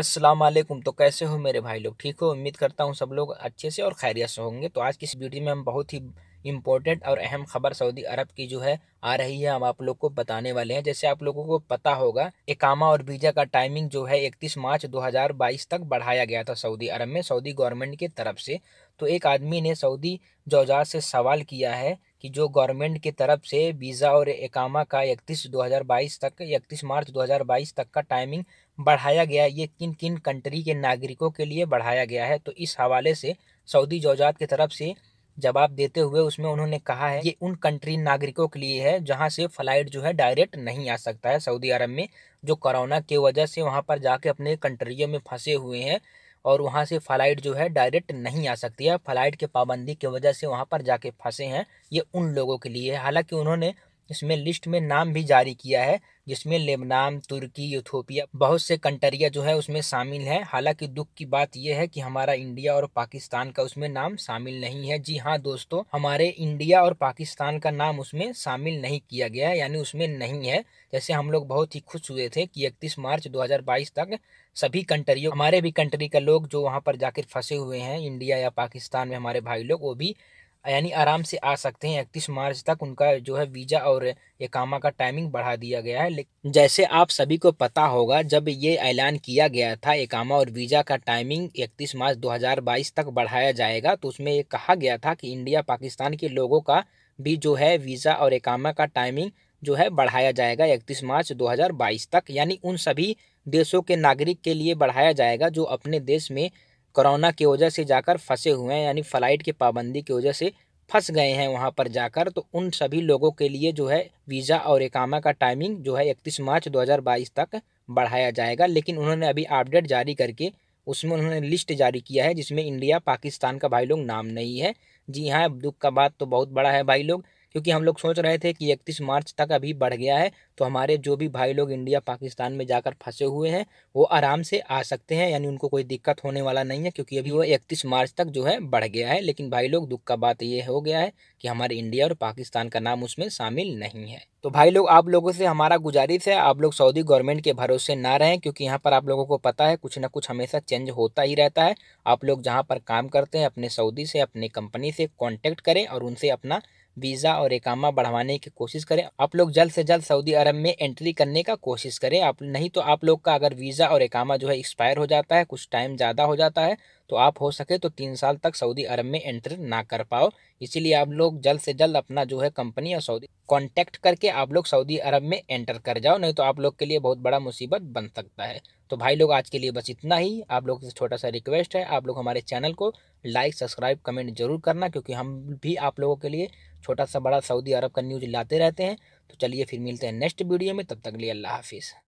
अस्सलाम वालेकुम तो कैसे हो मेरे भाई लोग ठीक हो उम्मीद करता हूँ सब लोग अच्छे से और खैरियत से होंगे तो आज की इस वीडियो में हम बहुत ही इम्पोर्टेंट और अहम खबर सऊदी अरब की जो है आ रही है हम आप लोग को बताने वाले हैं जैसे आप लोगों को पता होगा इकामा और वीजा का टाइमिंग जो है 31 मार्च 2022 तक बढ़ाया गया था सऊदी अरब में सऊदी गवर्नमेंट की तरफ से तो एक आदमी ने सऊदी जोजाज से सवाल किया है कि जो गवर्नमेंट की तरफ से वीज़ा और एकामा का इकतीस 2022 तक इकतीस मार्च 2022 तक का टाइमिंग बढ़ाया गया ये किन किन कंट्री के नागरिकों के लिए बढ़ाया गया है तो इस हवाले से सऊदी जोजात की तरफ से जवाब देते हुए उसमें उन्होंने कहा है ये उन कंट्री नागरिकों के लिए है जहाँ से फ्लाइट जो है डायरेक्ट नहीं आ सकता है सऊदी अरब में जो कोरोना की वजह से वहाँ पर जाके अपने कंट्रियों में फंसे हुए हैं और वहाँ से फ्लाइट जो है डायरेक्ट नहीं आ सकती है फ्लाइट के पाबंदी की वजह से वहाँ पर जाके फंसे हैं ये उन लोगों के लिए हालांकि उन्होंने इसमें लिस्ट में नाम भी जारी किया है जिसमें लेबनान तुर्की यूथोपिया बहुत से कंट्रिया जो है उसमें शामिल हैं हालांकि दुख की बात यह है कि हमारा इंडिया और पाकिस्तान का उसमें नाम शामिल नहीं है जी हाँ दोस्तों हमारे इंडिया और पाकिस्तान का नाम उसमें शामिल नहीं किया गया है यानी उसमें नहीं है जैसे हम लोग बहुत ही खुश हुए थे कि इकतीस मार्च दो तक सभी कंट्रियों हमारे भी कंट्री का लोग जो वहाँ पर जाकर फंसे हुए हैं इंडिया या पाकिस्तान में हमारे भाई लोग वो भी यानी आराम से आ सकते हैं इकतीस मार्च तक उनका जो है वीज़ा और एकामा का टाइमिंग बढ़ा दिया गया है लेकिन जैसे आप सभी को पता होगा जब ये ऐलान किया गया था एकामा और वीज़ा का टाइमिंग इकतीस मार्च 2022 तक बढ़ाया जाएगा तो उसमें ये कहा गया था कि इंडिया पाकिस्तान के लोगों का भी जो है वीज़ा और एकामा का टाइमिंग जो है बढ़ाया जाएगा इकतीस मार्च दो तक यानी उन सभी देशों के नागरिक के लिए बढ़ाया जाएगा जो अपने देश में कोरोना की वजह से जाकर फंसे हुए हैं यानी फ़्लाइट की पाबंदी की वजह से फंस गए हैं वहाँ पर जाकर तो उन सभी लोगों के लिए जो है वीज़ा और एकामा का टाइमिंग जो है इकतीस मार्च 2022 तक बढ़ाया जाएगा लेकिन उन्होंने अभी अपडेट जारी करके उसमें उन्होंने लिस्ट जारी किया है जिसमें इंडिया पाकिस्तान का भाई लोग नाम नहीं है जी हाँ दुख का बात तो बहुत बड़ा है भाई लोग क्योंकि हम लोग सोच रहे थे कि इकतीस मार्च तक अभी बढ़ गया है तो हमारे जो भी भाई लोग इंडिया पाकिस्तान में जाकर फंसे हुए हैं वो आराम से आ सकते हैं यानी उनको कोई दिक्कत होने वाला नहीं है क्योंकि अभी वो इकतीस मार्च तक जो है बढ़ गया है लेकिन भाई लोग दुख का बात ये हो गया है कि हमारे इंडिया और पाकिस्तान का नाम उसमें शामिल नहीं है तो भाई लोग आप लोगों से हमारा गुजारिश है आप लोग सऊदी गवर्नमेंट के भरोसे ना रहें क्योंकि यहाँ पर आप लोगों को पता है कुछ ना कुछ हमेशा चेंज होता ही रहता है आप लोग जहाँ पर काम करते हैं अपने सऊदी से अपने कंपनी से कॉन्टेक्ट करें और उनसे अपना वीज़ा और एकामा बढ़वाने की कोशिश करें आप लोग जल्द से जल्द सऊदी अरब में एंट्री करने का कोशिश करें आप नहीं तो आप लोग का अगर वीज़ा और एकामा जो है एक्सपायर हो जाता है कुछ टाइम ज़्यादा हो जाता है तो आप हो सके तो तीन साल तक सऊदी अरब में एंट्री ना कर पाओ इसीलिए आप लोग जल्द से जल्द अपना जो है कंपनी और सऊदी कॉन्टैक्ट करके आप लोग सऊदी अरब में एंटर कर जाओ नहीं तो आप लोग के लिए बहुत बड़ा मुसीबत बन सकता है तो भाई लोग आज के लिए बस इतना ही आप लोग से छोटा सा रिक्वेस्ट है आप लोग हमारे चैनल को लाइक सब्सक्राइब कमेंट जरूर करना क्योंकि हम भी आप लोगों के लिए छोटा सा बड़ा सऊदी अरब का न्यूज़ लाते रहते हैं तो चलिए फिर मिलते हैं नेक्स्ट वीडियो में तब तक लिए अल्लाह हाफिज़